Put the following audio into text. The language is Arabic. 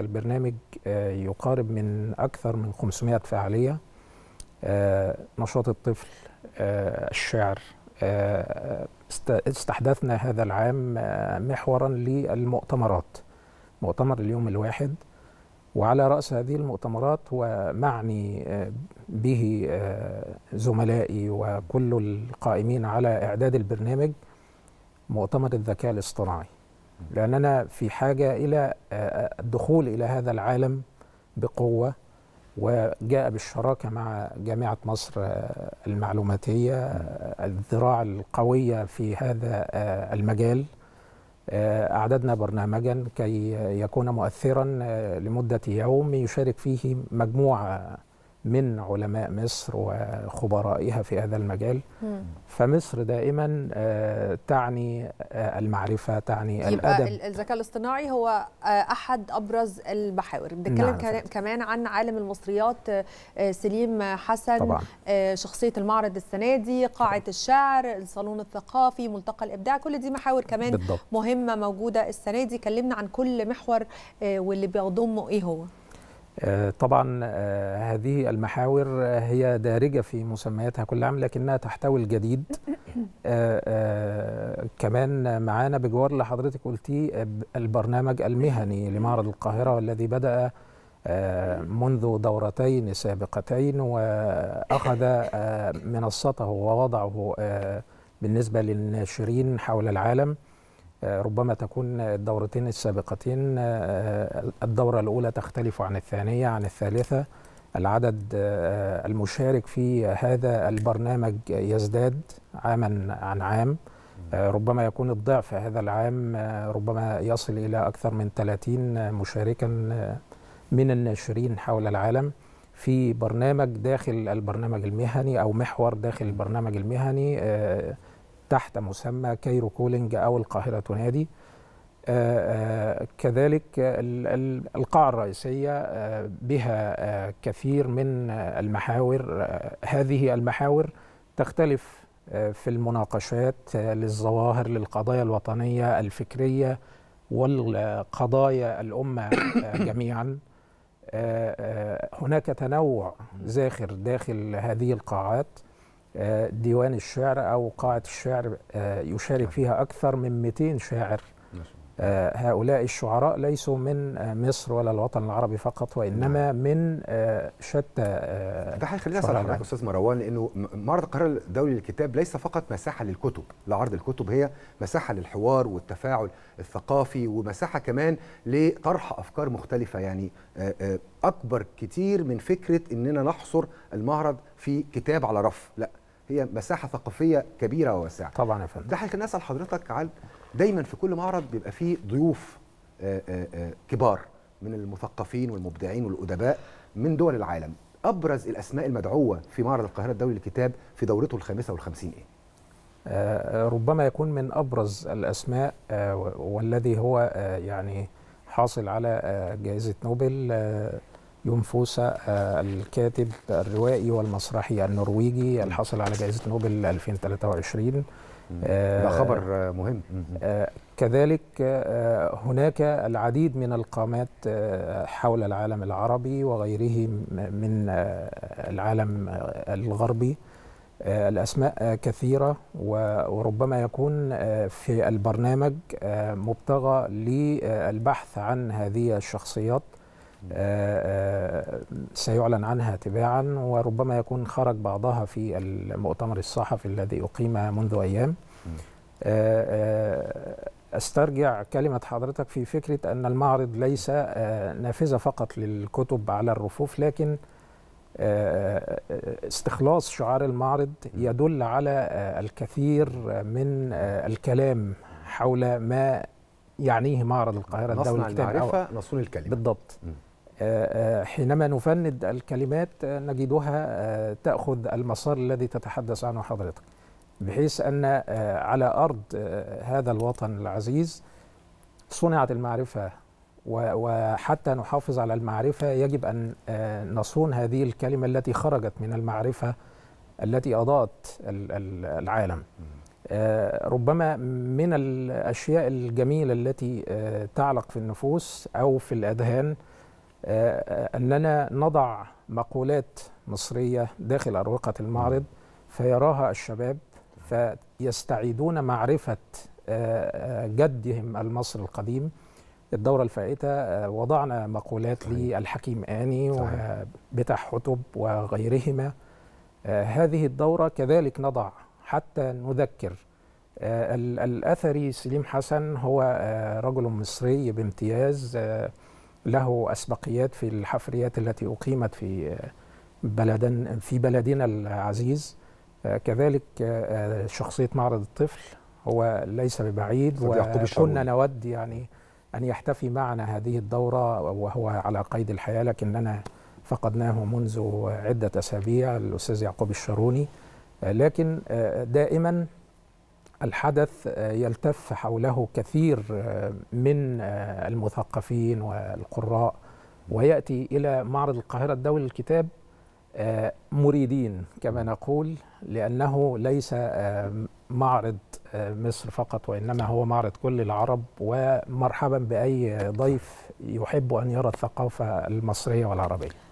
البرنامج آه، يقارب من أكثر من 500 فعالية آه، نشاط الطفل آه، الشعر استحدثنا هذا العام محورا للمؤتمرات مؤتمر اليوم الواحد وعلى رأس هذه المؤتمرات ومعني به زملائي وكل القائمين على إعداد البرنامج مؤتمر الذكاء الاصطناعي لأننا في حاجة إلى آه، آه، الدخول إلى هذا العالم بقوة وجاء بالشراكة مع جامعة مصر آه، المعلوماتية الذراع القوية في هذا المجال أعددنا برنامجا كي يكون مؤثرا لمدة يوم يشارك فيه مجموعة من علماء مصر وخبرائها في هذا المجال فمصر دائما آه، تعني آه، المعرفة تعني يبقى الأدب الذكاء الاصطناعي هو آه، أحد أبرز المحاور بنتكلم نعم كمان عن عالم المصريات سليم حسن طبعا. شخصية المعرض السنة دي قاعة الشعر الصالون الثقافي ملتقى الإبداع كل دي محاور كمان بالضبط. مهمة موجودة السنة دي كلمنا عن كل محور واللي بيضمه إيه هو آه، طبعا آه، هذه المحاور آه، هي دارجة في مسمياتها كل عام لكنها تحتوي الجديد كمان معانا بجوار اللي حضرتك قلتيه البرنامج المهني لمعرض القاهرة والذي بدأ منذ دورتين سابقتين وأخذ منصته ووضعه بالنسبة للناشرين حول العالم ربما تكون الدورتين السابقتين آه، الدورة الأولى تختلف عن الثانية عن الثالثة العدد آه، المشارك في هذا البرنامج يزداد عاما عن عام آه، ربما يكون الضعف هذا العام ربما يصل إلى أكثر من 30 مشاركا من الناشرين حول العالم في برنامج داخل البرنامج المهني أو محور داخل البرنامج المهني تحت مسمى كايرو كولينج أو القاهرة تنادي آه، آه، كذلك القاعة الرئيسية آه، بها كثير من المحاور هذه المحاور تختلف في المناقشات للظواهر للقضايا الوطنية الفكرية والقضايا الأمة جميعا هناك تنوع زاخر داخل هذه القاعات آه، ديوان الشعر أو قاعة الشعر آه، يشارك فيها أكثر من 200 شاعر آه، هؤلاء الشعراء ليسوا من مصر ولا الوطن العربي فقط وانما نعم. من شتى ده هيخليني اسال حضرتك استاذ مروان لانه معرض القاهره الدولي للكتاب ليس فقط مساحه للكتب لعرض الكتب هي مساحه للحوار والتفاعل الثقافي ومساحه كمان لطرح افكار مختلفه يعني اكبر كتير من فكره اننا نحصر المعرض في كتاب على رف لا هي مساحه ثقافيه كبيره وواسعه طبعا يا فندم ده هيخليني اسال حضرتك عن دايما في كل معرض بيبقى فيه ضيوف آآ آه، آآ آه، آه، كبار من المثقفين والمبدعين والادباء من دول العالم ابرز الاسماء المدعوه في معرض القاهره الدولي للكتاب في دورته ال55 ايه ربما يكون من ابرز الاسماء والذي هو يعني حاصل على جائزه نوبل يوم فوسا آه، الكاتب الروائي والمسرحي النرويجي الحاصل على جائزة نوبل 2023 آه، ده خبر مهم آه، كذلك هناك العديد من القامات حول العالم العربي وغيره من العالم الغربي الأسماء كثيرة وربما يكون في البرنامج مبتغى للبحث عن هذه الشخصيات آه، آه، سيعلن عنها تباعا وربما يكون خرج بعضها في المؤتمر الصحفي الذي أقيم منذ أيام آه، استرجع كلمه حضرتك في فكره ان المعرض ليس نافذه فقط للكتب على الرفوف لكن استخلاص شعار المعرض يدل على الكثير من الكلام حول ما يعنيه معرض القاهره الدولي نصنع المعرفه نصون الكلمه بالضبط م. حينما نفند الكلمات نجدها آه، تأخذ المسار الذي تتحدث عنه حضرتك بحيث أن آه، على أرض آه، هذا الوطن العزيز صنعت المعرفة وحتى نحافظ على المعرفة يجب أن نصون هذه الكلمة التي خرجت من المعرفة التي أضاءت العالم ربما من الأشياء الجميلة التي تعلق في النفوس أو في الأذهان آه، آه، أننا نضع مقولات مصرية داخل أروقة المعرض نعم. فيراها الشباب فيستعيدون معرفة آه، جدهم المصري القديم الدورة الفائتة وضعنا مقولات صحيح. للحكيم آني وبتاع حتب وغيرهما هذه الدورة كذلك نضع حتى نذكر الأثري سليم حسن هو رجل مصري بامتياز له أسبقيات في الحفريات التي أقيمت في آه، بلدا في بلدنا العزيز آه، كذلك آه، شخصية معرض الطفل هو ليس ببعيد وكنا نود يعني أن يحتفي معنا هذه الدورة وهو على قيد الحياة لكننا فقدناه منذ عدة أسابيع الأستاذ يعقوب الشاروني لكن دائما الحدث آه، يلتف حوله كثير آه، من آه، المثقفين والقراء وياتي الى معرض القاهره الدولي للكتاب مريدين كما نقول لانه ليس معرض مصر فقط وانما هو معرض كل العرب ومرحبا باي ضيف يحب ان يرى الثقافه المصريه والعربيه